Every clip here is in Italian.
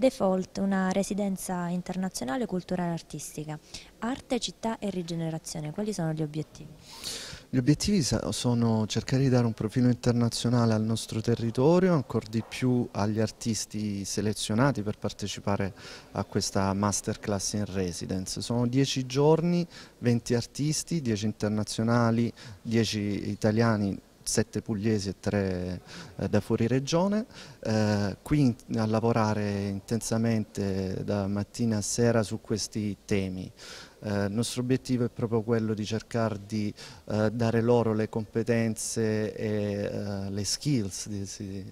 Default, una residenza internazionale culturale artistica. Arte, città e rigenerazione, quali sono gli obiettivi? Gli obiettivi sono cercare di dare un profilo internazionale al nostro territorio, ancora di più agli artisti selezionati per partecipare a questa masterclass in residence. Sono 10 giorni, 20 artisti, 10 internazionali, 10 italiani sette pugliesi e tre eh, da fuori regione, eh, qui in, a lavorare intensamente da mattina a sera su questi temi. Eh, il nostro obiettivo è proprio quello di cercare di eh, dare loro le competenze e eh, le skills,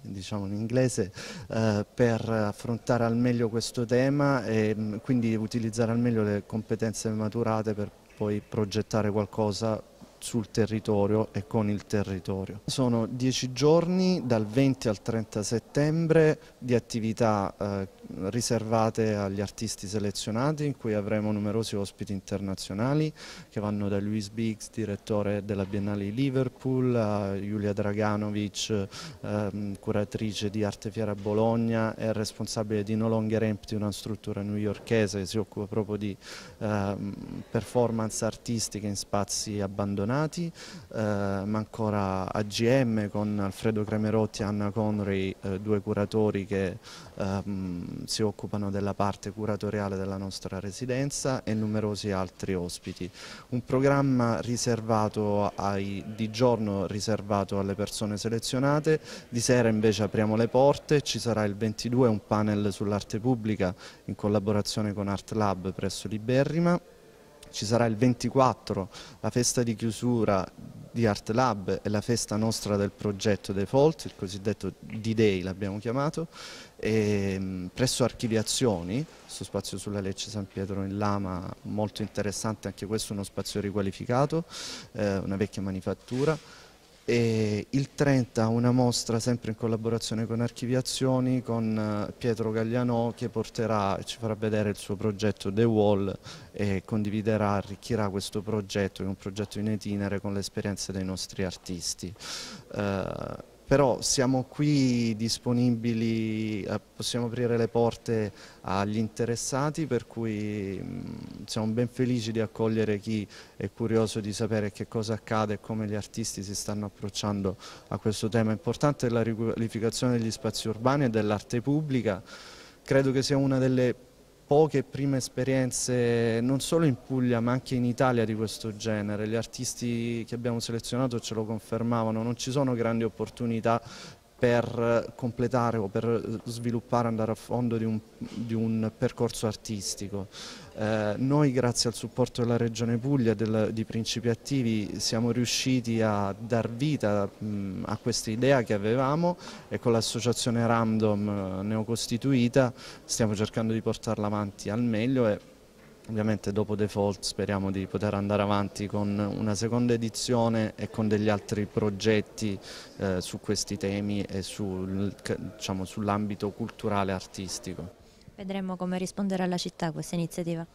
diciamo in inglese, eh, per affrontare al meglio questo tema e mm, quindi utilizzare al meglio le competenze maturate per poi progettare qualcosa sul territorio e con il territorio. Sono dieci giorni dal 20 al 30 settembre di attività eh, riservate agli artisti selezionati in cui avremo numerosi ospiti internazionali che vanno da Luis Biggs, direttore della Biennale di Liverpool, a Giulia Draganovic, eh, curatrice di Arte Fiera Bologna e responsabile di No Longer Empty, una struttura newyorchese che si occupa proprio di eh, performance artistiche in spazi abbandonati Donati, eh, ma ancora AGM con Alfredo Cremerotti e Anna Conri, eh, due curatori che ehm, si occupano della parte curatoriale della nostra residenza e numerosi altri ospiti. Un programma ai, di giorno riservato alle persone selezionate, di sera invece apriamo le porte, ci sarà il 22 un panel sull'arte pubblica in collaborazione con Art Lab presso l'Iberrima ci sarà il 24 la festa di chiusura di Art Lab e la festa nostra del progetto Default, il cosiddetto D-Day l'abbiamo chiamato, e, mm, presso Archiviazioni, questo spazio sulla Lecce San Pietro in Lama, molto interessante, anche questo è uno spazio riqualificato, eh, una vecchia manifattura, e il 30 una mostra sempre in collaborazione con Archiviazioni, con eh, Pietro Gaglianò che porterà, ci farà vedere il suo progetto The Wall e condividerà, arricchirà questo progetto, che è un progetto in itinere con le esperienze dei nostri artisti. Eh, però siamo qui disponibili, eh, possiamo aprire le porte agli interessati per cui mm, siamo ben felici di accogliere chi è curioso di sapere che cosa accade e come gli artisti si stanno approcciando a questo tema importante della riqualificazione degli spazi urbani e dell'arte pubblica. Credo che sia una delle poche prime esperienze non solo in Puglia ma anche in Italia di questo genere, gli artisti che abbiamo selezionato ce lo confermavano, non ci sono grandi opportunità per eh, completare o per eh, sviluppare, andare a fondo di un, di un percorso artistico. Eh, noi grazie al supporto della Regione Puglia e di Principi Attivi siamo riusciti a dar vita mh, a questa idea che avevamo e con l'associazione Random eh, neocostituita stiamo cercando di portarla avanti al meglio e Ovviamente dopo Default speriamo di poter andare avanti con una seconda edizione e con degli altri progetti eh, su questi temi e sul, diciamo, sull'ambito culturale e artistico. Vedremo come rispondere alla città questa iniziativa.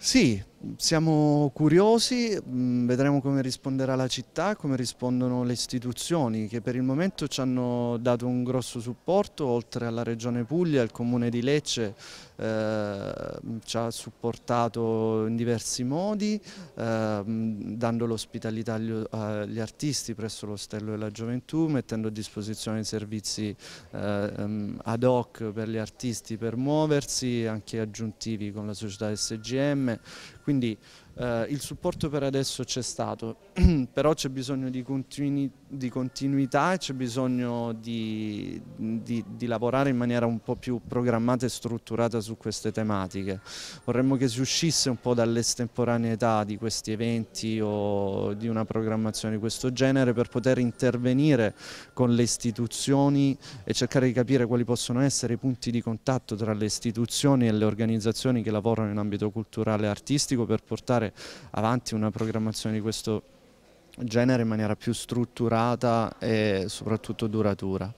Sì, siamo curiosi, mm, vedremo come risponderà la città, come rispondono le istituzioni che per il momento ci hanno dato un grosso supporto, oltre alla Regione Puglia, il Comune di Lecce eh, ci ha supportato in diversi modi, eh, dando l'ospitalità agli, agli, artisti presso l'Ostello della Gioventù, mettendo a disposizione servizi eh, ehm, ad hoc per gli artisti per muoversi, anche aggiuntivi con la società SGM insieme, quindi eh, il supporto per adesso c'è stato, però c'è bisogno di, continui, di continuità e c'è bisogno di, di, di, lavorare in maniera un po' più programmata e strutturata su queste tematiche. Vorremmo che si uscisse un po' dall'estemporaneità di questi eventi o di una programmazione di questo genere per poter intervenire con le istituzioni e cercare di capire quali possono essere i punti di contatto tra le istituzioni e le organizzazioni che lavorano in ambito culturale e artistico per portare portare avanti una programmazione di questo genere in maniera più strutturata e soprattutto duratura.